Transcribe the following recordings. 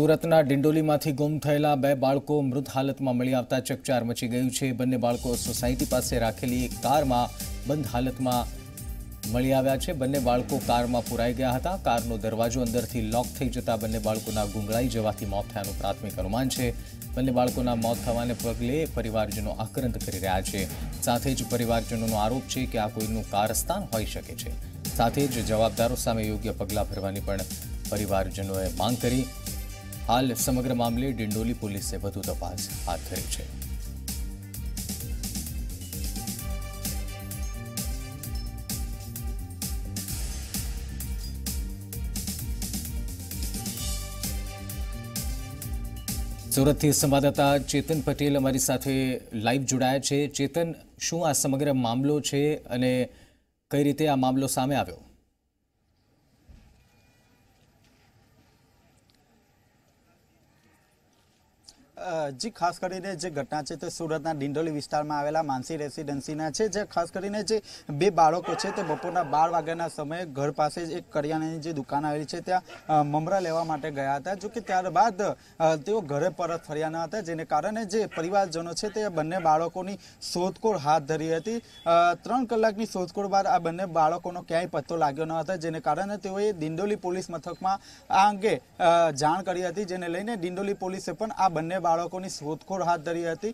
સુરતના ડિંડોલીમાંથી ગુમ થયેલા બે બાળકો મૃત હાલતમાં મળી આવતા ચકચાર મચી ગયું છે બંને બાળકો સોસાયટી પાસે રાખેલી એક કારમાં બંધ હાલતમાં મળી આવ્યા છે બંને બાળકો કારમાં પુરાઈ ગયા હતા કારનો દરવાજો અંદરથી લોક થઈ જતા બંને બાળકોના ગુંગળાઈ જવાથી મોત થયાનું પ્રાથમિક અનુમાન છે બંને બાળકોના મોત થવાને પગલે પરિવારજનો આક્રંદ કરી રહ્યા છે સાથે જ પરિવારજનોનો આરોપ છે કે આ કોઈનું કારસ્થાન હોઈ શકે છે સાથે જ જવાબદારો સામે યોગ્ય પગલાં ભરવાની પણ પરિવારજનોએ માંગ કરી હાલ સમગ્ર મામલે ડિંડોલી પોલીસે વધુ તપાસ હાથ ધરી છે સુરતથી સંવાદદાતા ચેતન પટેલ અમારી સાથે લાઈવ જોડાયા છે ચેતન શું આ સમગ્ર મામલો છે અને કઈ રીતે આ મામલો સામે આવ્યો જી ખાસ કરીને જે ઘટના છે તે સુરતના ડિંડોલી વિસ્તારમાં આવેલા માનસી રેસિડેન્સીના છે જે ખાસ કરીને જે બે બાળકો છે તે બપોરના બાર વાગ્યાના સમયે ઘર પાસે જ એક કરિયાણાની જે દુકાન આવેલી છે ત્યાં મમરા લેવા માટે ગયા હતા જોકે ત્યારબાદ તેઓ ઘરે પરત ફર્યા ન હતા જેને કારણે જે પરિવારજનો છે તે બંને બાળકોની શોધખોળ હાથ ધરી હતી ત્રણ કલાકની શોધખોળ બાદ આ બંને બાળકોનો ક્યાંય પત્તો લાગ્યો ન હતો જેને કારણે તેઓએ દિંડોલી પોલીસ મથકમાં આ અંગે જાણ કરી હતી જેને લઈને દિંડોલી પોલીસે પણ આ બંને બાળકો બાળકોની શોધખોળ હાથ ધરી હતી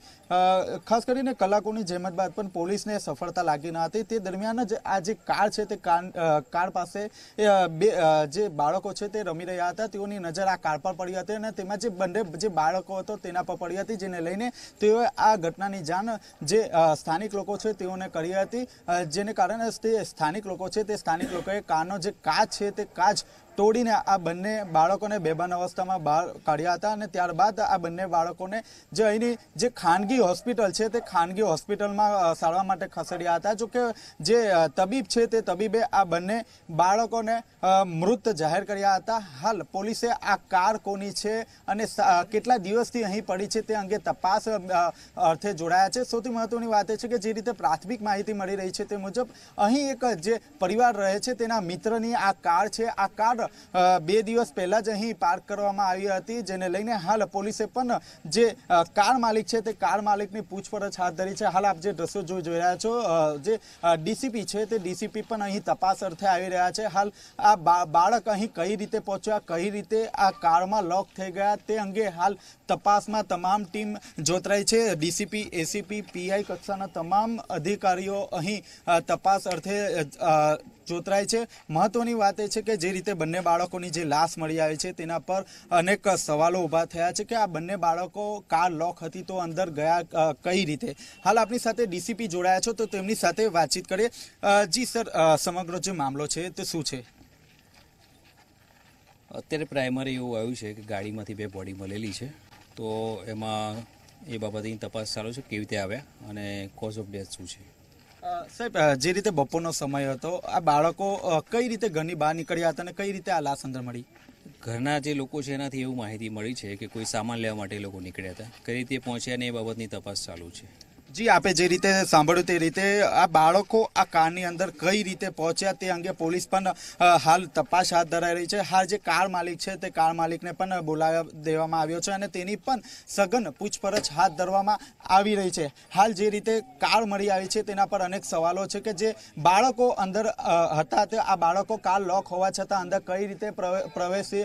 ખાસ કરીને કલાકોની જહેમત બાદ પણ પોલીસને સફળતા લાગી ન હતી તે દરમિયાન જ આ જે કાર છે તે કાર પાસે બે જે બાળકો છે તે રમી રહ્યા હતા તેઓની નજર આ કાર પર પડી હતી અને તેમાં જે બંને જે બાળકો હતો તેના પર પડી હતી જેને લઈને તેઓએ આ ઘટનાની જાણ જે સ્થાનિક લોકો છે તેઓને કરી હતી જેને કારણે તે સ્થાનિક લોકો છે તે સ્થાનિક લોકોએ કારનો જે કાચ છે તે કાચ તોડીને આ બંને બાળકોને બેબાન અવસ્થામાં બહાર કાઢ્યા હતા અને ત્યારબાદ આ બંને બાળકોને જે અહીંની જે ખાનગી હોસ્પિટલ છે તે ખાનગી હોસ્પિટલમાં સારવાર માટે ખસેડ્યા હતા જો કે જે તબીબ છે તે તબીબે આ બંને બાળકોને મૃત જાહેર કર્યા હતા હાલ પોલીસે આ કાર કોની છે અને કેટલા દિવસથી અહીં પડી છે તે અંગે તપાસ અર્થે જોડાયા છે સૌથી મહત્વની વાત એ છે કે જે રીતે પ્રાથમિક માહિતી મળી રહી છે તે મુજબ અહીં એક જે પરિવાર રહે છે તેના મિત્રની આ કાર છે આ કાર બે દિવસ પહેલાં જ અહીં પાર્ક કરવામાં આવી હતી જેને લઈને હાલ પોલીસે પણ જે કાર માલિક છે તે કાર માલિકની પૂછપરછ હાથ ધરી છે હાલ આપ જે દ્રશ્યો જોઈ જોઈ રહ્યા છો જે ડીસીપી છે તે ડીસીપી પણ અહીં તપાસ અર્થે આવી રહ્યા છે હાલ આ બાળક અહીં કઈ રીતે પહોંચ્યા કઈ રીતે આ કારમાં લોક થઈ ગયા તે અંગે હાલ તપાસમાં તમામ ટીમ જોતરાઈ છે ડીસીપી એસીપી પીઆઈ કક્ષાના તમામ અધિકારીઓ અહીં તપાસ અર્થે જોતરાય છે મહત્વની વાત એ છે કે જે રીતે બંને બાળકોની જે લાશ મળી આવી છે તેના પર અનેક સવાલો ઊભા થયા છે કે આ બંને બાળકો કાર લોક હતી તો અંદર ગયા કઈ રીતે હાલ આપની સાથે ડીસીપી જોડાયા છો તો તેમની સાથે વાતચીત કરીએ જી સર સમગ્ર જે મામલો છે તે શું છે અત્યારે પ્રાઇમરી એવું આવ્યું છે કે ગાડીમાંથી બે બોડી મળેલી છે તો એમાં એ બાબતની તપાસ ચાલુ છે કેવી રીતે આવ્યા અને કોઝ ઓફ ડેથ શું છે સાહેબ જે રીતે બપોરનો સમય હતો આ બાળકો કઈ રીતે ઘરની બહાર નીકળ્યા હતા અને કઈ રીતે આ લાશ અંદર મળી ઘરના જે લોકો છે એનાથી એવું માહિતી મળી છે કે કોઈ સામાન લેવા માટે લોકો નીકળ્યા હતા કઈ રીતે પહોંચ્યા ને એ બાબતની તપાસ ચાલુ છે જી આપે જે રીતે સાંભળ્યું તે રીતે આ બાળકો આ કારની અંદર કઈ રીતે પહોંચ્યા તે અંગે પોલીસ પણ હાલ તપાસ હાથ ધરાઈ રહી છે હાલ જે કાર માલિક છે તે કાર માલિકને પણ બોલાવી દેવામાં આવ્યો છે અને તેની પણ સઘન પૂછપરછ હાથ ધરવામાં આવી રહી છે હાલ જે રીતે કાર મળી આવી છે તેના પર અનેક સવાલો છે કે જે બાળકો અંદર હતા તે આ બાળકો કાર લોક હોવા છતાં અંદર કઈ રીતે પ્રવેશી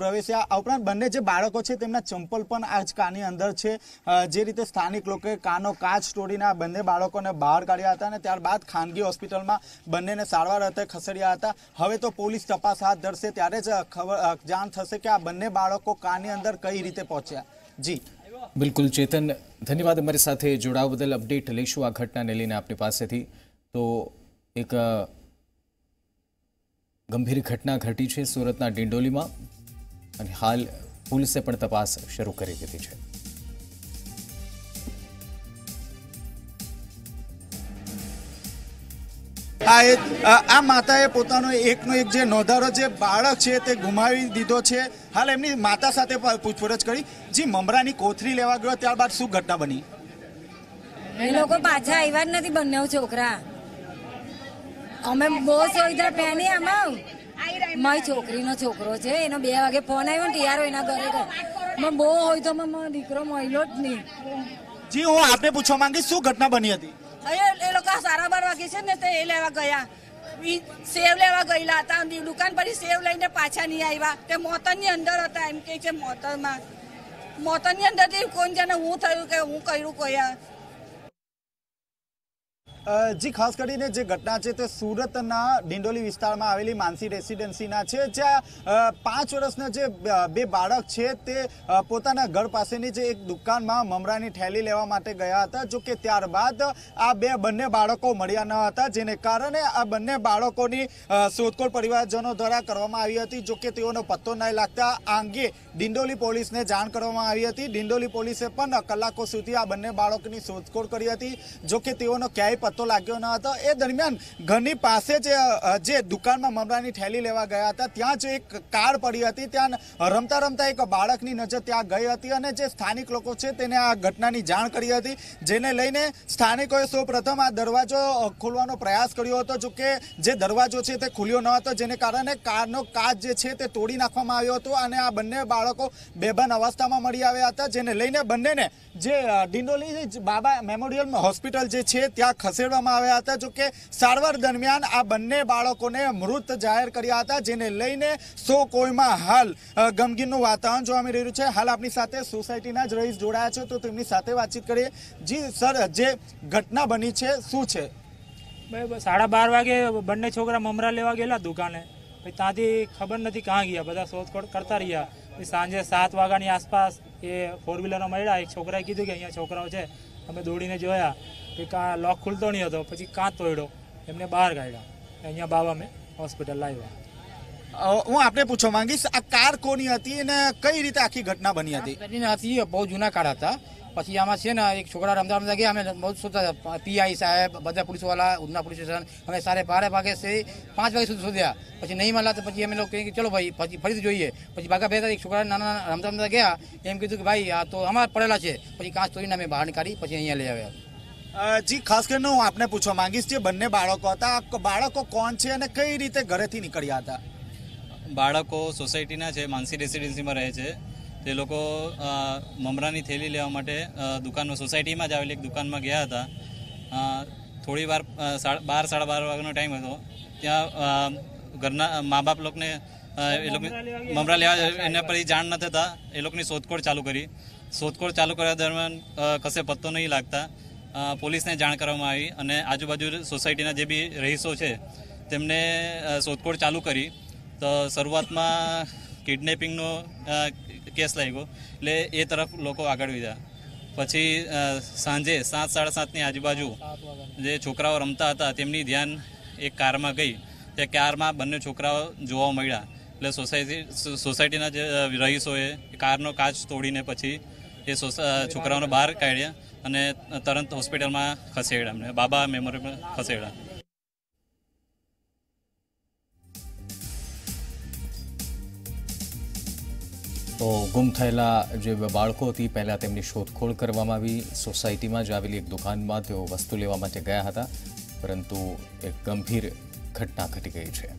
પ્રવેશ્યા આ ઉપરાંત બંને જે બાળકો છે તેમના ચંપલ પણ આ જ કારની અંદર છે જે રીતે સ્થાનિક લોકોએ કારનો કાચ લાશ તોડીને આ બંને બાળકોને બહાર કાઢ્યા હતા અને ત્યારબાદ ખાનગી હોસ્પિટલમાં બંનેને સારવાર અર્થે ખસેડ્યા હતા હવે તો પોલીસ તપાસ હાથ ધરશે ત્યારે જ ખબર જાણ થશે કે આ બંને બાળકો કારની અંદર કઈ રીતે પહોંચ્યા જી બિલકુલ ચેતન ધન્યવાદ અમારી સાથે જોડાવા બદલ અપડેટ લઈશું આ ઘટનાને લઈને આપની પાસેથી તો એક ગંભીર ઘટના ઘટી છે સુરતના ડિંડોલીમાં અને હાલ પોલીસે પણ તપાસ શરૂ કરી દીધી છે આ આ માતાએ પોતાનો એકનો એક જે નોંધારો જે બાળક છે તે ગુમાવી દીધો છે હાલ એમની માતા સાથે પૂછપરછ કરી જે મમરાની કોથરી લેવા ગયો ત્યારબાદ શું ઘટના બની લોકો પાછા આવ્યા જ નથી બંને છોકરા અમે બહુ સુવિધા પહેની આમાં મારી છોકરીનો છોકરો છે એનો બે વાગે ફોન આવ્યો ને તૈયાર હોય એના ઘરે મેં બહુ હોય તો મારો દીકરો મળ્યો જ નહીં જી હું આપને પૂછવા માંગીશ શું ઘટના બની હતી આ સાડા બાર વાગે છે ને તે એ લેવા ગયા સેવ લેવા ગયેલા હતા દુકાન પરથી સેવ લઈને પાછા નહીં આવ્યા તે મોતરની અંદર હતા એમ કે છે મોતરમાં મોતરની અંદરથી કોણ જાણે હું થયું કે હું કર્યું કોયા જી ખાસ કરીને જે ઘટના છે તે સુરતના ડિંડોલી વિસ્તારમાં આવેલી માનસી રેસિડેન્સીના છે જ્યાં પાંચ વર્ષના જે બે બાળક છે તે પોતાના ઘર પાસેની જે એક દુકાનમાં મમરાની ઠેલી લેવા માટે ગયા હતા જો કે ત્યારબાદ આ બે બંને બાળકો મળ્યા ન હતા જેને કારણે આ બંને બાળકોની શોધખોળ પરિવારજનો દ્વારા કરવામાં આવી હતી જો કે તેઓનો પત્તો નહીં લાગતા આ અંગે ડિંડોલી પોલીસને જાણ કરવામાં આવી હતી ડિંડોલી પોલીસે પણ કલાકો સુધી આ બંને બાળકોની શોધખોળ કરી હતી જો કે તેઓનો ક્યાંય પતો લાગ્યો ન હતો એ દરમિયાન ઘરની પાસે જે જે દુકાનમાં મમરાની થેલી લેવા ગયા હતા ત્યાં જ એક કાર પડી હતી ત્યાં રમતા રમતા એક બાળકની નજર ત્યાં ગઈ હતી અને જે સ્થાનિક લોકો છે તેને આ ઘટનાની જાણ કરી હતી જેને લઈને સ્થાનિકોએ સૌપ્રથમ આ દરવાજો ખોલવાનો પ્રયાસ કર્યો હતો જો કે જે દરવાજો છે તે ખુલ્યો ન હતો જેને કારણે કારનો કાચ જે છે તે તોડી નાખવામાં આવ્યો હતો અને આ બંને બાળકો બેભાન અવસ્થામાં મળી આવ્યા હતા જેને લઈને બંનેને જે ડિંડોલી બાબા મેમોરિયલ હોસ્પિટલ જે છે ત્યાં ખસેડ ખસેડવામાં આવ્યા હતા જોકે સારવાર દરમિયાન આ બંને બાળકોને મૃત જાહેર કર્યા હતા જેને લઈને સો કોઈમાં હાલ ગમગીનનું વાતાવરણ જોવા મળી રહ્યું છે હાલ આપણી સાથે સોસાયટીના જ રહીશ જોડાયા છે તો તેમની સાથે વાતચીત કરીએ જી સર જે ઘટના બની છે શું છે સાડા બાર વાગે બંને છોકરા મમરા લેવા ગયેલા દુકાને પછી ત્યાંથી ખબર નથી ક્યાં ગયા બધા શોધખોળ કરતા રહ્યા સાંજે સાત વાગ્યાની આસપાસ એ ફોર વ્હીલરમાં મળ્યા એક છોકરાએ કીધું કે અહીંયા છોકરાઓ છે અમે દોડીને જોયા કે કાં લોક ખુલતો નહીં હતો પછી કાં તોડ્યો એમને બહાર કાઢ્યા અહીંયા બાબા મેં હોસ્પિટલ લાવ્યા હું આપણે પૂછવા માંગીશ આ કાર કોની હતી અને કઈ રીતે આખી ઘટના બની હતી હતી બહુ જૂના કાર હતા પછી આમાં છે ને એક છોકરા રમતા રમતા ગયા અમે બહુ શોધતા હતા પીઆઈ સાહેબ બધા પોલીસવાળા ઉધના પોલીસ સ્ટેશન અમે સારે બારે ભાગે છે પાંચ વાગે સુધી શોધ્યા પછી નહીં મળ્યા તો પછી અમે લોકો કહીએ કે ચલો ભાઈ પછી ફરીથી જોઈએ પછી ભાગા ભેગા એક છોકરા નાના રમતા રમતા ગયા એમ કીધું કે ભાઈ આ તો અમારા પડેલા છે પછી કાંચ તોડીને અમે બહાર કાઢી પછી અહીંયા લઈ આવ્યા જી ખાસ કરીને હું આપને પૂછવા માંગીશ જે બંને બાળકો હતા બાળકો કોણ છે અને કઈ રીતે ઘરેથી નીકળ્યા હતા બાળકો સોસાયટીના છે માનસી રેસિડેન્સીમાં રહે છે તે લોકો મમરાની થેલી લેવા માટે દુકાનમાં સોસાયટીમાં જ આવેલી એક દુકાનમાં ગયા હતા થોડી વાર બાર સાડા બાર વાગ્યાનો ટાઈમ હતો ત્યાં ઘરના મા બાપ લોકોને એ લોકો મમરા લેવા એના પર જાણ ન થતા એ લોકોની શોધખોળ ચાલુ કરી શોધખોળ ચાલુ કર્યા દરમિયાન કશે પત્તો નહીં લાગતા પોલીસને જાણ કરવામાં આવી અને આજુબાજુ સોસાયટીના જે બી રહીશો છે તેમને શોધખોળ ચાલુ કરી તો શરૂઆતમાં કિડનેપિંગનો કેસ લાગ્યો એટલે એ તરફ લોકો આગળ વીધા પછી સાંજે સાત સાડા સાતની આજુબાજુ જે છોકરાઓ રમતા હતા તેમની ધ્યાન એક કારમાં ગઈ તે કારમાં બંને છોકરાઓ જોવા મળ્યા એટલે સોસાયટી સોસાયટીના જે રહીશોએ કારનો કાચ તોડીને પછી એ છોકરાઓને બહાર કાઢ્યા અને તરત હોસ્પિટલમાં ખસેડ્યા અમને બાબા મેમોરિયલ ખસેડ્યા તો ગુમ થયેલા જે બાળકો હતી પહેલાં તેમની શોધખોળ કરવામાં આવી સોસાયટીમાં જ આવેલી એક દુકાનમાં તેઓ વસ્તુ લેવા માટે ગયા હતા પરંતુ એક ગંભીર ઘટના ઘટી ગઈ છે